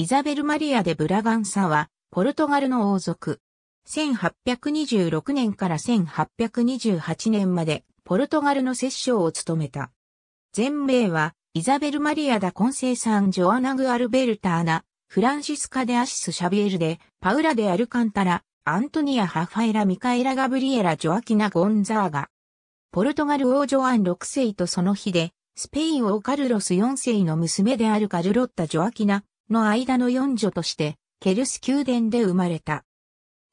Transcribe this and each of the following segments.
イザベル・マリア・でブラガンサは、ポルトガルの王族。1826年から1828年まで、ポルトガルの摂政を務めた。全名は、イザベル・マリア・ダ・コンセイサン・ジョアナグ・アルベルターナ、フランシスカ・デ・アシス・シャビエルで、パウラ・デ・アルカンタラ、アントニア・ハファエラ・ミカエラ・ガブリエラ・ジョアキナ・ゴンザーガ。ポルトガル王ジョアン6世とその日で、スペイン王カルロス4世の娘であるカルロッタ・ジョアキナ、の間の四女として、ケルス宮殿で生まれた。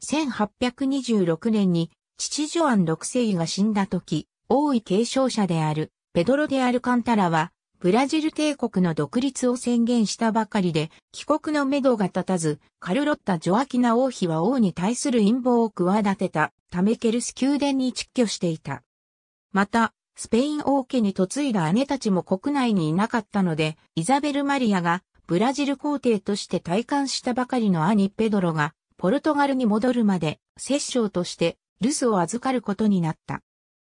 1826年に、父ジョアン六世が死んだ時、王位継承者である、ペドロ・デ・アルカンタラは、ブラジル帝国の独立を宣言したばかりで、帰国の目途が立たず、カルロッタ・ジョアキナ王妃は王に対する陰謀を企てたためケルス宮殿に蓄居していた。また、スペイン王家に嫁いだ姉たちも国内にいなかったので、イザベル・マリアがブラジル皇帝として退官したばかりの兄ペドロが、ポルトガルに戻るまで、摂政として、留守を預かることになった。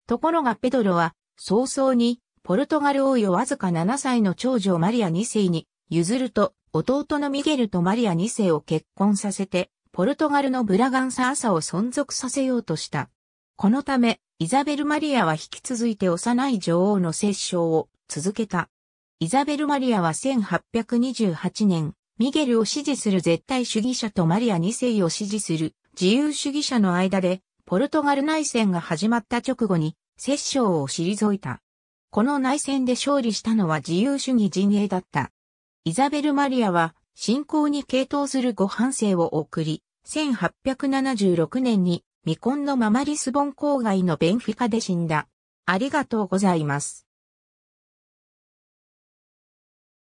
ところがペドロは、早々に、ポルトガル王位をわずか7歳の長女マリア2世に譲ると、弟のミゲルとマリア2世を結婚させて、ポルトガルのブラガンサ朝を存続させようとした。このため、イザベル・マリアは引き続いて幼い女王の摂政を続けた。イザベル・マリアは1828年、ミゲルを支持する絶対主義者とマリア2世を支持する自由主義者の間で、ポルトガル内戦が始まった直後に、摂政を退いた。この内戦で勝利したのは自由主義陣営だった。イザベル・マリアは、信仰に傾倒するご反省を送り、1876年に未婚のママリスボン郊外のベンフィカで死んだ。ありがとうございます。